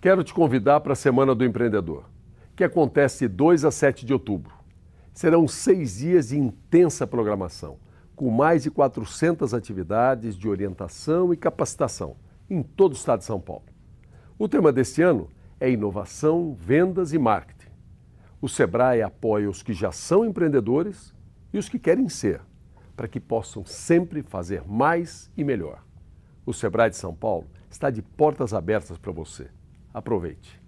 Quero te convidar para a Semana do Empreendedor, que acontece de 2 a 7 de outubro. Serão seis dias de intensa programação, com mais de 400 atividades de orientação e capacitação em todo o estado de São Paulo. O tema deste ano é inovação, vendas e marketing. O Sebrae apoia os que já são empreendedores e os que querem ser, para que possam sempre fazer mais e melhor. O Sebrae de São Paulo está de portas abertas para você. Aproveite.